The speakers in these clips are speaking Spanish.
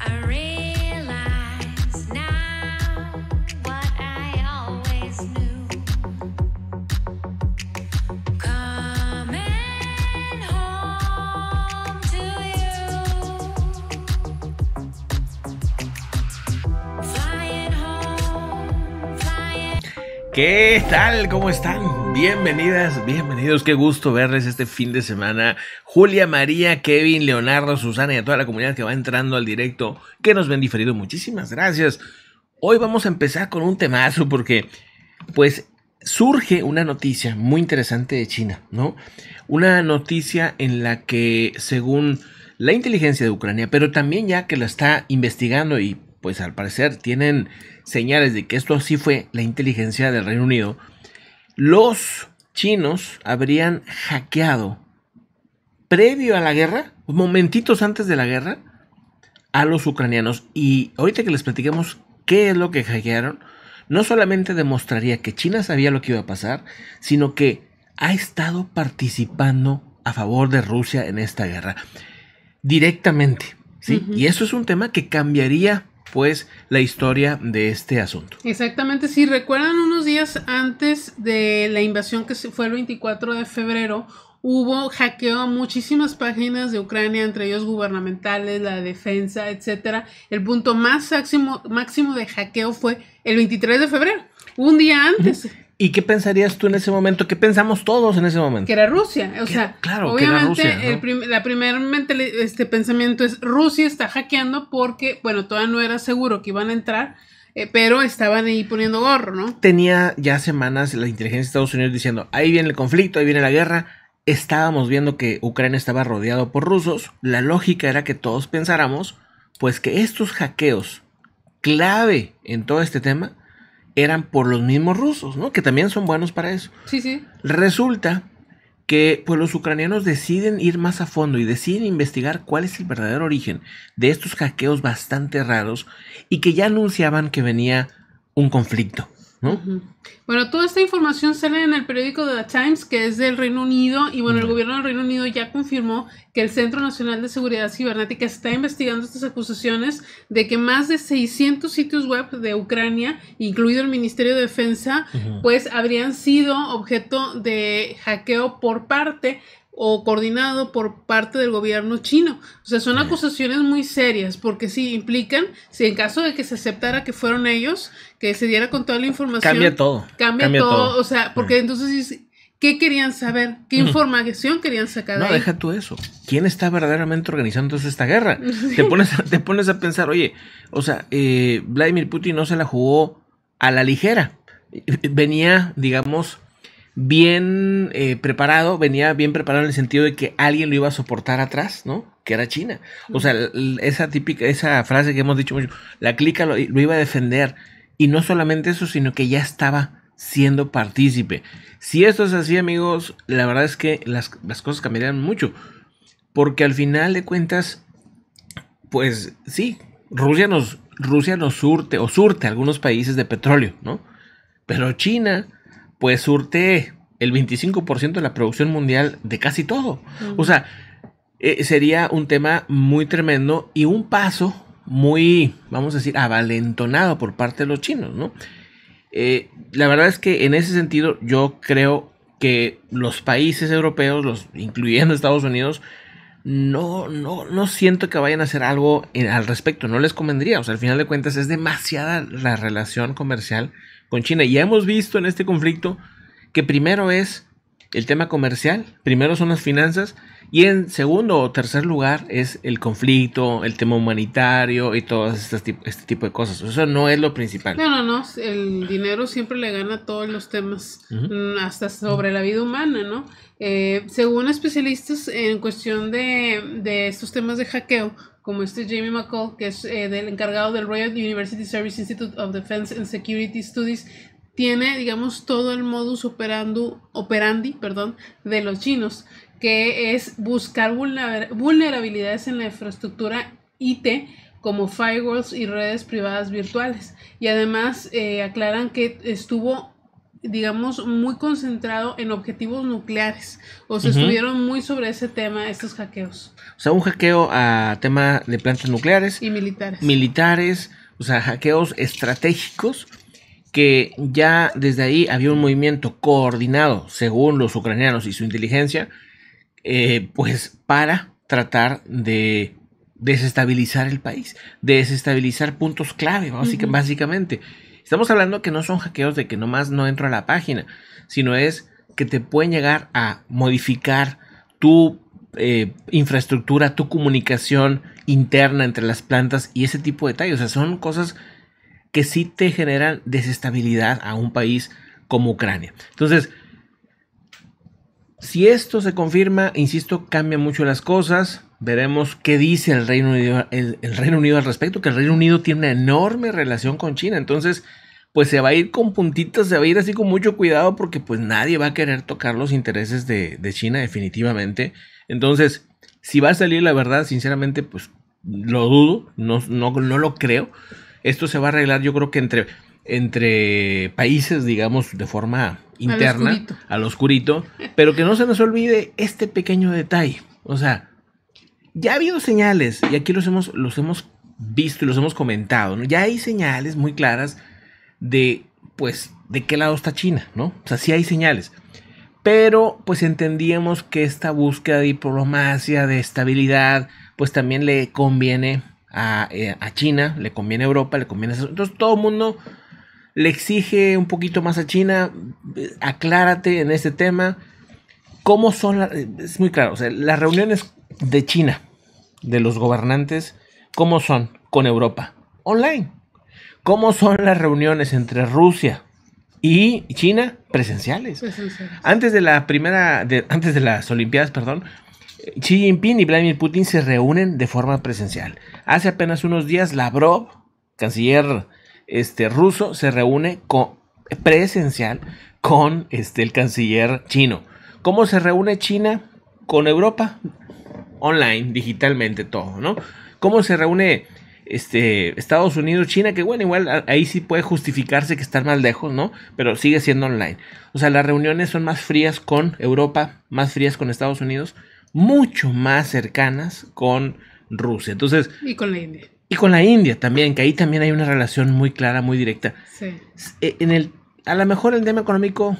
I ran. ¿Qué tal? ¿Cómo están? Bienvenidas, bienvenidos. Qué gusto verles este fin de semana. Julia, María, Kevin, Leonardo, Susana y a toda la comunidad que va entrando al directo, que nos ven diferido. Muchísimas gracias. Hoy vamos a empezar con un temazo porque, pues, surge una noticia muy interesante de China, ¿no? Una noticia en la que, según la inteligencia de Ucrania, pero también ya que la está investigando y pues al parecer tienen señales de que esto así fue la inteligencia del Reino Unido, los chinos habrían hackeado previo a la guerra, momentitos antes de la guerra, a los ucranianos. Y ahorita que les platiquemos qué es lo que hackearon, no solamente demostraría que China sabía lo que iba a pasar, sino que ha estado participando a favor de Rusia en esta guerra directamente. ¿sí? Y eso es un tema que cambiaría pues la historia de este asunto. Exactamente, si recuerdan unos días antes de la invasión que fue el 24 de febrero, hubo hackeo a muchísimas páginas de Ucrania, entre ellos gubernamentales, la defensa, etcétera. El punto más máximo, máximo de hackeo fue el 23 de febrero, un día antes. ¿Y qué pensarías tú en ese momento? ¿Qué pensamos todos en ese momento? Que era Rusia. O sea, obviamente la primer este pensamiento es Rusia está hackeando porque, bueno, todavía no era seguro que iban a entrar, eh, pero estaban ahí poniendo gorro, ¿no? Tenía ya semanas la inteligencia de Estados Unidos diciendo, ahí viene el conflicto, ahí viene la guerra. Estábamos viendo que Ucrania estaba rodeado por rusos. La lógica era que todos pensáramos, pues que estos hackeos clave en todo este tema eran por los mismos rusos, ¿no? Que también son buenos para eso. Sí, sí. Resulta que pues los ucranianos deciden ir más a fondo y deciden investigar cuál es el verdadero origen de estos hackeos bastante raros y que ya anunciaban que venía un conflicto. Bueno, toda esta información sale en el periódico The Times, que es del Reino Unido, y bueno, el gobierno del Reino Unido ya confirmó que el Centro Nacional de Seguridad Cibernética está investigando estas acusaciones de que más de 600 sitios web de Ucrania, incluido el Ministerio de Defensa, pues habrían sido objeto de hackeo por parte o coordinado por parte del gobierno chino. O sea, son acusaciones muy serias porque sí implican, si en caso de que se aceptara que fueron ellos, que se diera con toda la información. Cambia todo. Cambia, todo, O sea, porque mm. entonces, ¿qué querían saber? ¿Qué mm. información querían sacar? No, deja tú eso. ¿Quién está verdaderamente organizando esta guerra? Te, pones, a, te pones a pensar, oye, o sea, eh, Vladimir Putin no se la jugó a la ligera. Venía, digamos, bien eh, preparado, venía bien preparado en el sentido de que alguien lo iba a soportar atrás, ¿no? Que era China. O sea, esa típica, esa frase que hemos dicho mucho, la clica lo, iba a defender. Y no solamente eso, sino que ya estaba siendo partícipe. Si esto es así, amigos, la verdad es que las, cosas cambiarían mucho. Porque al final de cuentas, pues sí, Rusia nos, Rusia nos surte o surte a algunos países de petróleo, ¿no? Pero China pues surte el 25% de la producción mundial de casi todo. O sea, eh, sería un tema muy tremendo y un paso muy, vamos a decir, avalentonado por parte de los chinos, ¿no? Eh, la verdad es que en ese sentido yo creo que los países europeos, los, incluyendo Estados Unidos, no, no, no siento que vayan a hacer algo al respecto, no les convendría, o sea, al final de cuentas es demasiada la relación comercial con China. Ya hemos visto en este conflicto que primero es el tema comercial, primero son las finanzas y en segundo o tercer lugar es el conflicto, el tema humanitario y todo este, tipo de cosas. Eso no es lo principal. No, no, no, el dinero siempre le gana todos los temas, hasta sobre la vida humana, ¿no? Eh, según especialistas en cuestión de, estos temas de hackeo, como este Jamie McCall, que es eh, el encargado del Royal University Service Institute of Defense and Security Studies tiene, digamos, todo el modus operandi perdón, de los chinos, que es buscar vulnerabilidades en la infraestructura IT como firewalls y redes privadas virtuales. Y además eh, aclaran que estuvo digamos, muy concentrado en objetivos nucleares. O se estuvieron muy sobre ese tema, estos hackeos. O sea, un hackeo a tema de plantas nucleares. Y militares. Militares, o sea, hackeos estratégicos que ya desde ahí había un movimiento coordinado, según los ucranianos y su inteligencia, eh, pues para tratar de desestabilizar el país, desestabilizar puntos clave, básicamente. Estamos hablando que no son hackeos de que nomás no entro a la página, sino es que te pueden llegar a modificar tu eh, infraestructura, tu comunicación interna entre las plantas y ese tipo de detalles. O sea, son cosas que sí te generan desestabilidad a un país como Ucrania. Entonces, si esto se confirma, insisto, cambia mucho las cosas. Veremos qué dice el Reino Unido, Reino Unido al respecto, que el Reino Unido tiene una enorme relación con China. Entonces, pues se va a ir con puntitas, se va a ir así con mucho cuidado porque pues nadie va a querer tocar los intereses de, China definitivamente. Entonces, si va a salir la verdad, sinceramente, pues lo dudo, no, no, no lo creo. Esto se va a arreglar yo creo que entre, entre países, digamos, de forma interna, al oscurito. pero que no se nos olvide este pequeño detalle. O sea, ya ha habido señales, y aquí los hemos, los hemos visto y los hemos comentado, ¿no? Ya hay señales muy claras de, pues, de qué lado está China, ¿no? O sea, sí hay señales. Pero, pues, entendíamos que esta búsqueda de diplomacia, de estabilidad, pues también le conviene eh, a, China, le conviene a Europa, le conviene a... Entonces todo el mundo le exige un poquito más a China, aclárate en este tema. ¿Cómo son las... Es muy claro, las reuniones de China, de los gobernantes, ¿cómo son con Europa? Online. ¿Cómo son las reuniones entre Rusia y China presenciales. Antes de la primera, antes de las Olimpiadas, perdón, Xi Jinping y Vladimir Putin se reúnen de forma presencial. Hace apenas unos días Lavrov, canciller este, ruso, se reúne con, presencial con este, el canciller chino. ¿Cómo se reúne China con Europa? Online, digitalmente, todo, ¿no? ¿Cómo se reúne este, Estados Unidos, China? Que bueno, igual ahí sí puede justificarse que estar más lejos, ¿no? Pero sigue siendo online. O sea, las reuniones son más frías con Europa, más frías con Estados Unidos mucho más cercanas con Rusia. Entonces, y con la India. Y con la India también, que ahí también hay una relación muy clara, muy directa. Sí. Eh, en el, a lo mejor el tema económico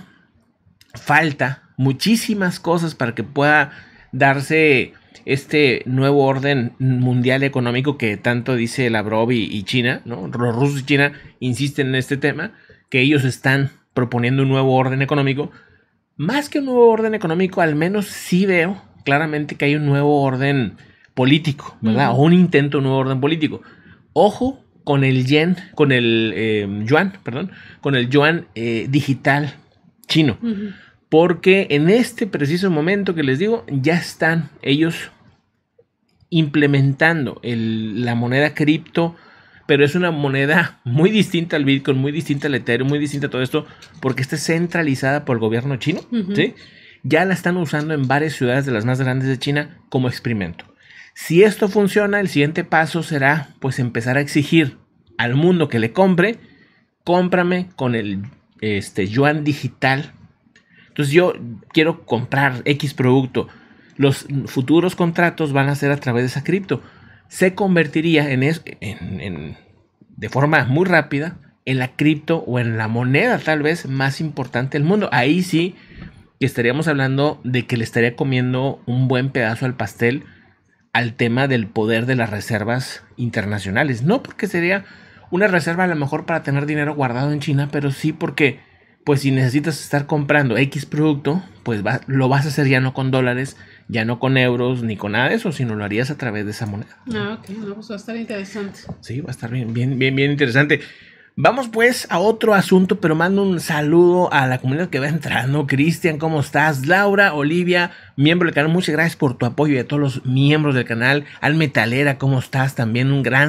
falta muchísimas cosas para que pueda darse este nuevo orden mundial económico que tanto dice Lavrov y, y China, ¿no? Los rusos y China insisten en este tema, que ellos están proponiendo un nuevo orden económico. Más que un nuevo orden económico, al menos sí veo claramente que hay un nuevo orden político, ¿verdad? O un intento nuevo orden político. Ojo con el yen, con el eh, yuan, perdón, con el yuan eh, digital chino. Porque en este preciso momento que les digo, ya están ellos implementando la moneda cripto, pero es una moneda muy distinta al Bitcoin, muy distinta al Ethereum, muy distinta a todo esto, porque está centralizada por el gobierno chino, ¿sí? ya la están usando en varias ciudades de las más grandes de China como experimento. Si esto funciona, el siguiente paso será pues empezar a exigir al mundo que le compre, cómprame con el este, yuan digital. Entonces yo quiero comprar X producto. Los futuros contratos van a ser a través de esa cripto. Se convertiría en, en, en de forma muy rápida en la cripto o en la moneda tal vez más importante del mundo. Ahí sí que estaríamos hablando de que le estaría comiendo un buen pedazo al pastel al tema del poder de las reservas internacionales. No porque sería una reserva a lo mejor para tener dinero guardado en China, pero sí porque pues si necesitas estar comprando X producto, pues lo vas a hacer ya no con dólares, ya no con euros, ni con nada de eso, sino lo harías a través de esa moneda. Ah, ok, no, pues va a estar interesante. Sí, va a estar bien, bien, bien, bien interesante. Vamos pues a otro asunto, pero mando un saludo a la comunidad que va entrando. Cristian, ¿cómo estás? Laura, Olivia, miembro del canal, muchas gracias por tu apoyo y a todos los miembros del canal. Al Metalera, ¿cómo estás? También un gran